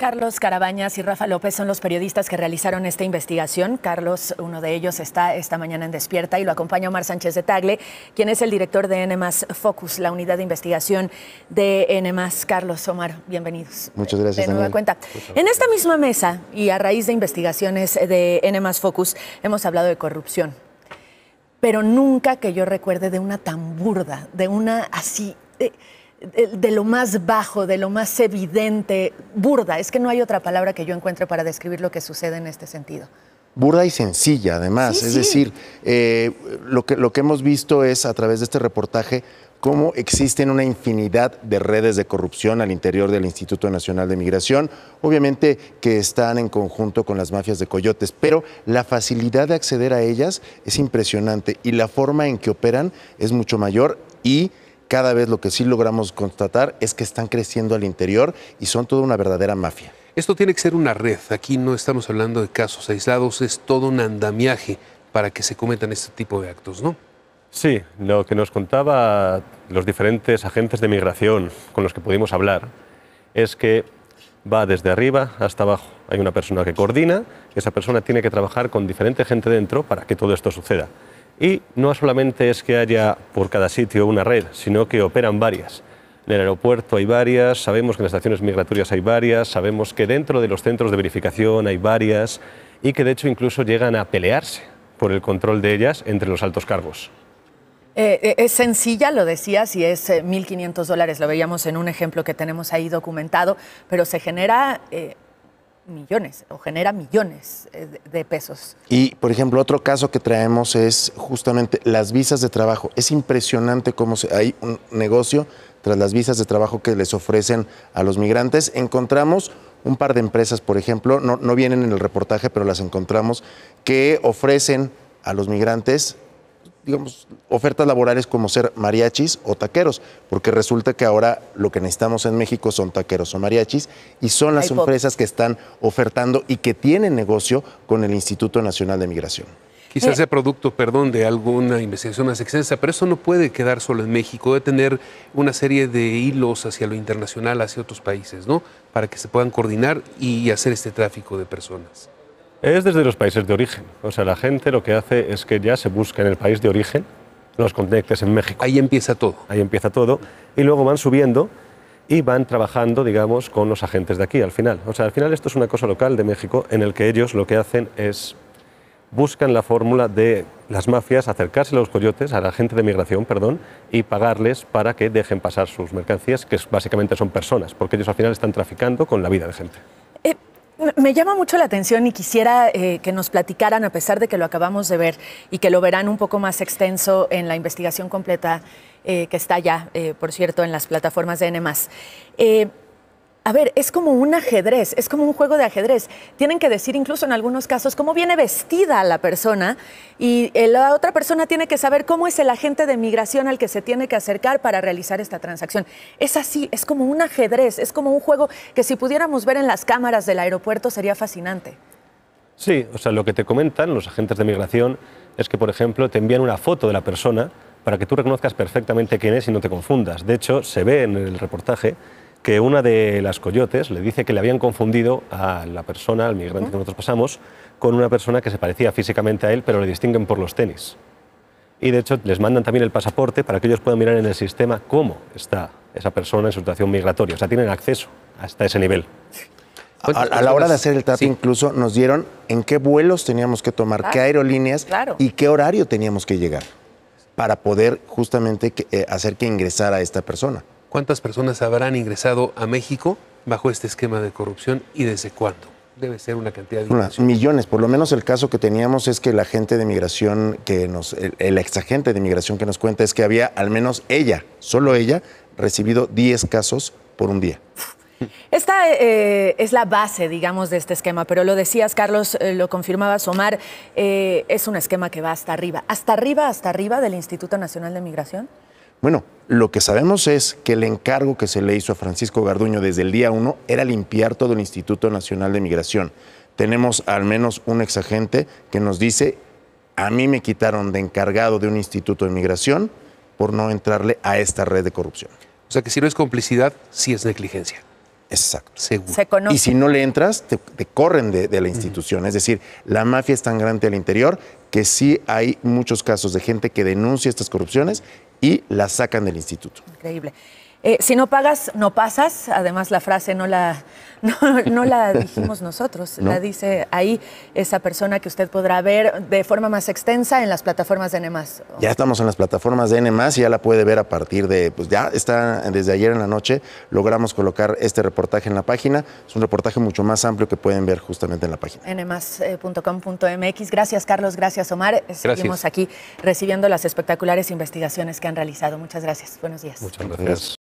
Carlos Carabañas y Rafa López son los periodistas que realizaron esta investigación. Carlos, uno de ellos, está esta mañana en Despierta y lo acompaña Omar Sánchez de Tagle, quien es el director de N Focus, la unidad de investigación de N Carlos, Omar, bienvenidos. Muchas gracias. nueva cuenta. En esta misma mesa y a raíz de investigaciones de N Focus, hemos hablado de corrupción, pero nunca que yo recuerde de una tan burda, de una así... Eh, de, lo más bajo, de lo más evidente, burda. Es que no hay otra palabra que yo encuentre para describir lo que sucede en este sentido burda y sencilla, además. es decir, eh, lo, que, lo que hemos visto es a través de este reportaje cómo existen una infinidad de redes de corrupción al interior del Instituto Nacional de Migración, obviamente que están en conjunto con las mafias de coyotes, pero la facilidad de acceder a ellas es impresionante y la forma en que operan es mucho mayor y cada vez lo que sí logramos constatar es que están creciendo al interior y son toda una verdadera mafia. Esto tiene que ser una red, aquí no estamos hablando de casos aislados, es todo un andamiaje para que se cometan este tipo de actos, ¿no? Sí, lo que nos contaba los diferentes agentes de migración con los que pudimos hablar es que va desde arriba hasta abajo. Hay una persona que coordina esa persona tiene que trabajar con diferente gente dentro para que todo esto suceda. Y no solamente es que haya por cada sitio una red, sino que operan varias. En el aeropuerto hay varias, sabemos que en las estaciones migratorias hay varias, sabemos que dentro de los centros de verificación hay varias y que de hecho incluso llegan a pelearse por el control de ellas entre los altos cargos. Eh, eh, es sencilla, lo decías, y es 1.500 eh, dólares, lo veíamos en un ejemplo que tenemos ahí documentado, pero se genera millones o genera millones eh, de pesos. Y, por ejemplo, otro caso que traemos es justamente las visas de trabajo. Es impresionante cómo hay un negocio tras las visas de trabajo que les ofrecen a los migrantes. Encontramos un par de empresas, por ejemplo, no, no vienen en el reportaje, pero las encontramos, que ofrecen a los migrantes digamos, ofertas laborales como ser mariachis o taqueros, porque resulta que ahora lo que necesitamos en México son taqueros o mariachis y son las empresas que están ofertando y que tienen negocio con el Instituto Nacional de Migración. Quizás eh. sea producto, perdón, de alguna investigación más extensa, pero eso no puede quedar solo en México, debe tener una serie de hilos hacia lo internacional, hacia otros países, ¿no? Para que se puedan coordinar y hacer este tráfico de personas. Es desde los países de origen. O sea, la gente lo que hace es que ya se busca en el país de origen los conectes en México. Ahí empieza todo. Ahí empieza todo. Y luego van subiendo y van trabajando, digamos, con los agentes de aquí al final. O sea, al final esto es una cosa local de México en el que ellos lo que hacen es buscan la fórmula de las mafias acercarse a los coyotes, a la gente de migración, perdón, y pagarles para que dejen pasar sus mercancías, que básicamente son personas, porque ellos al final están traficando con la vida de gente. Eh, me llama mucho la atención y quisiera eh, que nos platicaran, a pesar de que lo acabamos de ver y que lo verán un poco más extenso en la investigación completa eh, que está ya, eh, por cierto, en las plataformas de N a ver, es como un ajedrez, es como un juego de ajedrez. Tienen que decir incluso en algunos casos cómo viene vestida la persona y eh, la otra persona tiene que saber cómo es el agente de migración al que se tiene que acercar para realizar esta transacción. Es así, es como un ajedrez, es como un juego que si pudiéramos ver en las cámaras del aeropuerto sería fascinante. Sí, o sea, lo que te comentan los agentes de migración es que, por ejemplo, te envían una foto de la persona para que tú reconozcas perfectamente quién es y no te confundas. De hecho, se ve en el reportaje que una de las coyotes le dice que le habían confundido a la persona, al migrante que nosotros pasamos, con una persona que se parecía físicamente a él, pero le distinguen por los tenis. Y de hecho les mandan también el pasaporte para que ellos puedan mirar en el sistema cómo está esa persona en su situación migratoria. O sea, tienen acceso hasta ese nivel. A, la hora de hacer el trato incluso nos dieron en qué vuelos teníamos que tomar, qué aerolíneas y qué horario teníamos que llegar para poder justamente eh, hacer que ingresara esta persona. ¿Cuántas personas habrán ingresado a México bajo este esquema de corrupción y desde cuándo? Debe ser una cantidad de... millones, por lo menos el caso que teníamos es que la gente de migración que nos, el, exagente de migración que nos cuenta es que había al menos ella, solo ella, recibido 10 casos por un día. Esta eh, es la base, digamos, de este esquema, pero lo decías, Carlos, eh, lo confirmabas, Omar, eh, es un esquema que va hasta arriba, hasta arriba, hasta arriba del Instituto Nacional de Migración. Bueno, lo que sabemos es que el encargo que se le hizo a Francisco Garduño desde el día 1 era limpiar todo el Instituto Nacional de Migración. Tenemos al menos un exagente que nos dice, a mí me quitaron de encargado de un instituto de migración por no entrarle a esta red de corrupción. O sea que si no es complicidad, sí es negligencia. Exacto. Seguro. y si no le entras, te, corren de, la institución. Es decir, la mafia es tan grande al interior que sí hay muchos casos de gente que denuncia estas corrupciones y la sacan del instituto. Increíble. Eh, si no pagas, no pasas. Además, la frase no la, no, la dijimos nosotros, la dice ahí esa persona que usted podrá ver de forma más extensa en las plataformas de N. Ya estamos en las plataformas de N, y ya la puede ver a partir de. Pues ya está desde ayer en la noche, logramos colocar este reportaje en la página. Es un reportaje mucho más amplio que pueden ver justamente en la página. Nmas.com.mx. Eh, gracias, Carlos. Gracias, Omar. Seguimos aquí recibiendo las espectaculares investigaciones que han realizado. Muchas gracias. Buenos días. Muchas gracias.